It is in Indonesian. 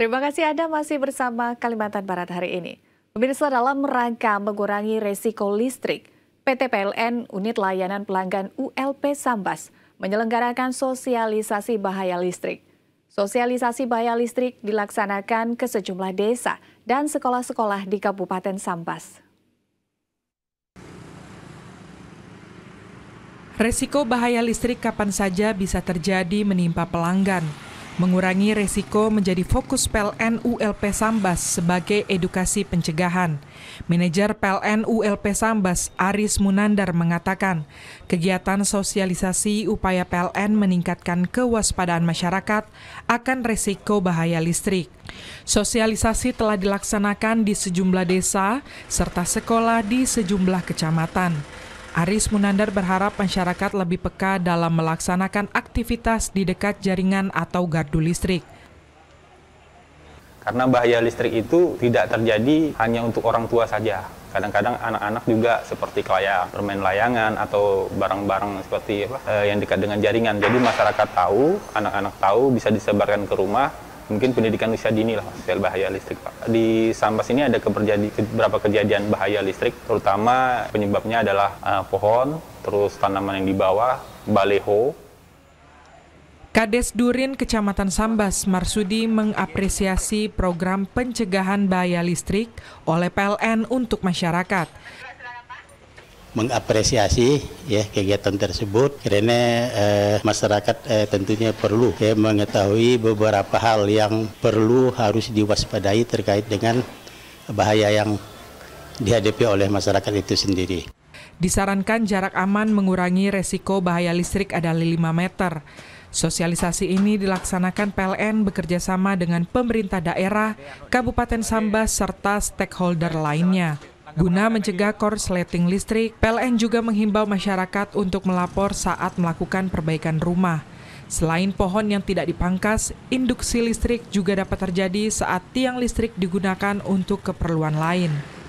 Terima kasih Anda masih bersama Kalimantan Barat hari ini. Pemirsa dalam rangka mengurangi resiko listrik, PT PLN Unit Layanan Pelanggan ULP Sambas menyelenggarakan sosialisasi bahaya listrik. Sosialisasi bahaya listrik dilaksanakan ke sejumlah desa dan sekolah-sekolah di Kabupaten Sambas. Resiko bahaya listrik kapan saja bisa terjadi menimpa pelanggan. Mengurangi resiko menjadi fokus PLN ULP Sambas sebagai edukasi pencegahan. Manajer PLN ULP Sambas Aris Munandar mengatakan, kegiatan sosialisasi upaya PLN meningkatkan kewaspadaan masyarakat akan resiko bahaya listrik. Sosialisasi telah dilaksanakan di sejumlah desa serta sekolah di sejumlah kecamatan. Aris Munandar berharap masyarakat lebih peka dalam melaksanakan aktivitas di dekat jaringan atau gardu listrik. Karena bahaya listrik itu tidak terjadi hanya untuk orang tua saja. Kadang-kadang anak-anak juga seperti kayak bermain layangan atau barang-barang seperti apa, eh, yang dekat dengan jaringan. Jadi masyarakat tahu, anak-anak tahu, bisa disebarkan ke rumah, mungkin pendidikan usia dini lah soal bahaya listrik Pak. Di Sambas ini ada keberjadi, beberapa kejadian bahaya listrik, terutama penyebabnya adalah uh, pohon, terus tanaman yang di bawah, baleho. Kades Durin Kecamatan Sambas Marsudi mengapresiasi program pencegahan bahaya listrik oleh PLN untuk masyarakat mengapresiasi ya kegiatan tersebut karena eh, masyarakat eh, tentunya perlu ya mengetahui beberapa hal yang perlu harus diwaspadai terkait dengan bahaya yang dihadapi oleh masyarakat itu sendiri. Disarankan jarak aman mengurangi resiko bahaya listrik adalah 5 meter. Sosialisasi ini dilaksanakan PLN bekerjasama dengan pemerintah daerah, Kabupaten Sambas, serta stakeholder lainnya. Guna mencegah korsleting listrik, PLN juga menghimbau masyarakat untuk melapor saat melakukan perbaikan rumah. Selain pohon yang tidak dipangkas, induksi listrik juga dapat terjadi saat tiang listrik digunakan untuk keperluan lain.